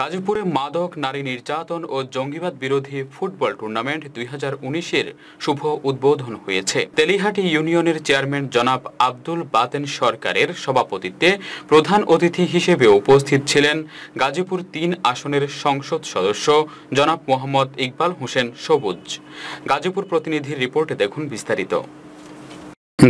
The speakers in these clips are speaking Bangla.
গাজীপুরে মাদক নারী নির্যাতন ও জঙ্গিবাদ বিরোধী ফুটবল টুর্নামেন্ট দুই হাজার উনিশের শুভ উদ্বোধন হয়েছে তেলিহাটি ইউনিয়নের চেয়ারম্যান জনাব আব্দুল বাতেন সরকারের সভাপতিত্বে প্রধান অতিথি হিসেবে উপস্থিত ছিলেন গাজীপুর তিন আসনের সংসদ সদস্য জনাব মোহাম্মদ ইকবাল হোসেন সবুজ গাজীপুর প্রতিনিধির রিপোর্টে দেখুন বিস্তারিত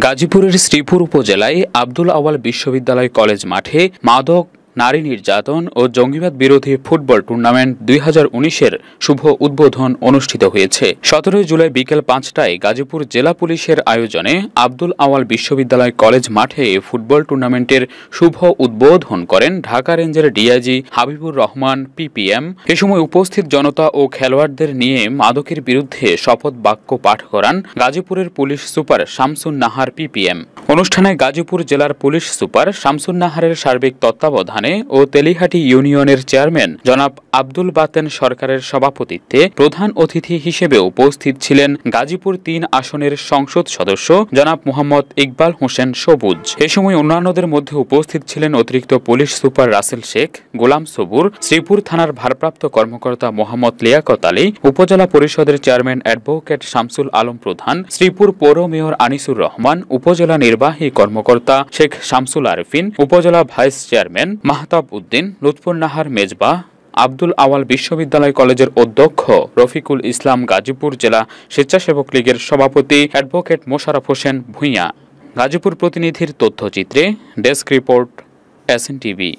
গাজীপুরের শ্রীপুর উপজেলায় আব্দুল আওয়াল বিশ্ববিদ্যালয় কলেজ মাঠে মাদক নারী নির্যাতন ও জঙ্গিবাদ বিরোধী ফুটবল টুর্নামেন্ট দুই হাজার উনিশের শুভ উদ্বোধন অনুষ্ঠিত হয়েছে সতেরোই জুলাই বিকেল পাঁচটায় গাজীপুর জেলা পুলিশের আয়োজনে আব্দুল আওয়াল বিশ্ববিদ্যালয় কলেজ মাঠে ফুটবল টুর্নামেন্টের শুভ উদ্বোধন করেন ঢাকা রেঞ্জের ডিআইজি হাবিবুর রহমান পিপিএম এ সময় উপস্থিত জনতা ও খেলোয়াড়দের নিয়ে মাদকের বিরুদ্ধে শপথ বাক্য পাঠ করান গাজীপুরের police super Shamsun Nahar PPM অনুষ্ঠানে গাজীপুর জেলার পুলিশ সুপার শামসুন নাহারের সার্বিক তত্ত্বাবধানে থানে ও তেলিহাটি ইউনিয়নের চেয়ারম্যান জনাব আব্দুল বাতেন সরকারের সভাপতিত্বে প্রধান অতিথি হিসেবে উপস্থিত ছিলেন গাজীপুর তিন আসনের সংসদ সদস্য জনাব মোহাম্মদ ইকবাল হোসেন সবুজ এ সময় অন্যান্যদের মধ্যে উপস্থিত ছিলেন অতিরিক্ত পুলিশ সুপার রাসেল শেখ গোলাম সবুর শ্রীপুর থানার ভারপ্রাপ্ত কর্মকর্তা মোহাম্মদ লিয়াকত আলী উপজেলা পরিষদের চেয়ারম্যান অ্যাডভোকেট শামসুল আলম প্রধান শ্রীপুর পৌর মেয়র আনিসুর রহমান উপজেলা নির্বাহী কর্মকর্তা শেখ শামসুল আরফিন উপজেলা ভাইস চেয়ারম্যান মাহতাব উদ্দিন লুৎফুর নাহার মেজবা আব্দুল আওয়াল বিশ্ববিদ্যালয় কলেজের অধ্যক্ষ রফিকুল ইসলাম গাজীপুর জেলা স্বেচ্ছাসেবক লীগের সভাপতি অ্যাডভোকেট মোশারফ হোসেন ভূঁইয়া গাজীপুর প্রতিনিধির তথ্যচিত্রে ডেস্ক রিপোর্ট এস টিভি